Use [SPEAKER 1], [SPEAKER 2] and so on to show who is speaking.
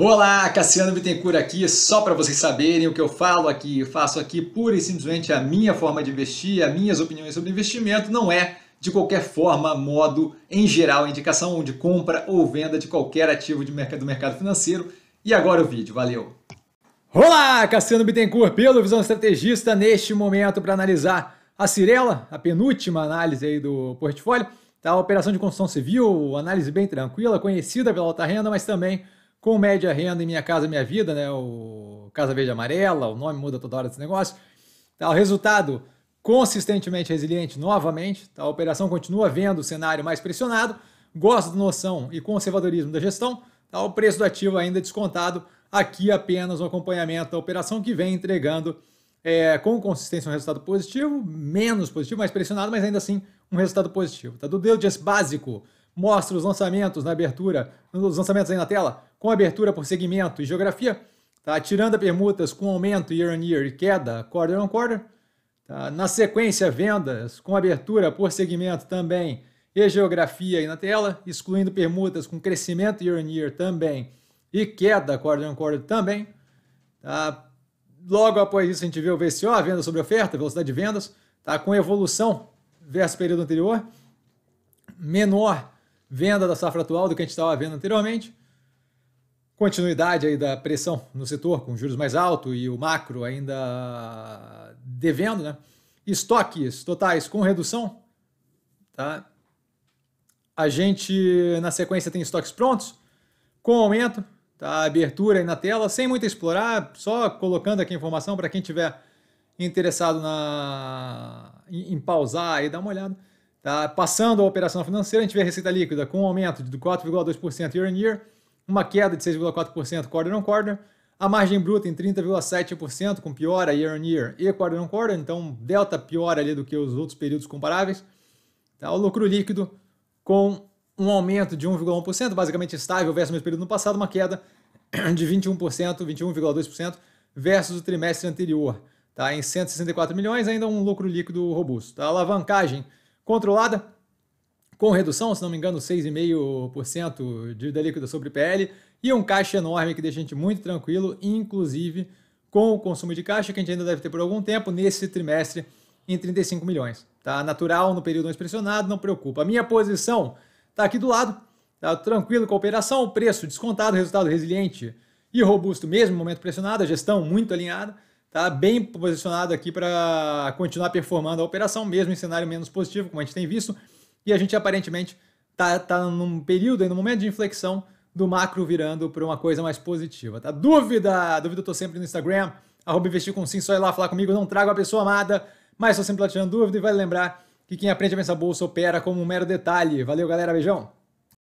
[SPEAKER 1] Olá, Cassiano Bittencourt aqui, só para vocês saberem o que eu falo aqui, eu faço aqui pura e simplesmente a minha forma de investir, as minhas opiniões sobre investimento, não é de qualquer forma, modo, em geral, indicação de compra ou venda de qualquer ativo de mercado, do mercado financeiro. E agora o vídeo, valeu! Olá, Cassiano Bittencourt pelo Visão Estrategista, neste momento para analisar a Cirela, a penúltima análise aí do portfólio, tá? A operação de construção civil, análise bem tranquila, conhecida pela alta renda, mas também com média renda em Minha Casa Minha Vida, né? O Casa Verde Amarela, o nome muda toda hora desse negócio. Tá, o resultado consistentemente resiliente novamente. Tá, a operação continua vendo o cenário mais pressionado, gosta da noção e conservadorismo da gestão. Tá, o preço do ativo ainda descontado. Aqui apenas um acompanhamento da operação que vem entregando é, com consistência um resultado positivo, menos positivo, mais pressionado, mas ainda assim um resultado positivo. Tá? Do Deus básico, mostra os lançamentos na abertura, os lançamentos aí na tela, com abertura por segmento e geografia, tá? tirando a permutas com aumento year on year e queda quarter on quarter. Tá? Na sequência, vendas com abertura por segmento também e geografia aí na tela, excluindo permutas com crescimento year on year também e queda quarter on quarter também. Tá? Logo após isso, a gente vê o VCO, a venda sobre oferta, velocidade de vendas, tá? com evolução versus período anterior, menor venda da safra atual do que a gente estava vendo anteriormente continuidade aí da pressão no setor com juros mais altos e o macro ainda devendo, né? Estoques totais com redução, tá? A gente na sequência tem estoques prontos com aumento, tá? abertura aí na tela, sem muito explorar, só colocando aqui a informação para quem tiver interessado na em, em pausar e dar uma olhada. Tá? Passando a operação financeira, a gente vê a receita líquida com aumento de 4,2% year on year uma queda de 6,4% quarter on quarter, a margem bruta em 30,7% com piora year on year e quarter on quarter, então delta piora ali do que os outros períodos comparáveis. Tá? O lucro líquido com um aumento de 1,1%, basicamente estável versus o mesmo período no passado, uma queda de 21%, 21,2% versus o trimestre anterior, tá? Em 164 milhões, ainda um lucro líquido robusto. Tá? A alavancagem controlada, com redução, se não me engano, 6,5% dívida líquida sobre PL, e um caixa enorme que deixa a gente muito tranquilo, inclusive com o consumo de caixa, que a gente ainda deve ter por algum tempo, nesse trimestre, em 35 milhões. Tá natural no período não expressionado, não preocupa. A minha posição está aqui do lado, tá tranquilo com a operação, preço descontado, resultado resiliente e robusto mesmo, momento pressionado, a gestão muito alinhada, tá bem posicionado aqui para continuar performando a operação, mesmo em cenário menos positivo, como a gente tem visto. E a gente aparentemente tá, tá num período, num momento de inflexão do macro virando para uma coisa mais positiva, tá? Dúvida! Dúvida eu tô sempre no Instagram, arroba investir com sim, só ir lá falar comigo, não trago a pessoa amada, mas tô sempre lá tirando dúvida e vale lembrar que quem aprende a pensar bolsa opera como um mero detalhe. Valeu, galera, beijão!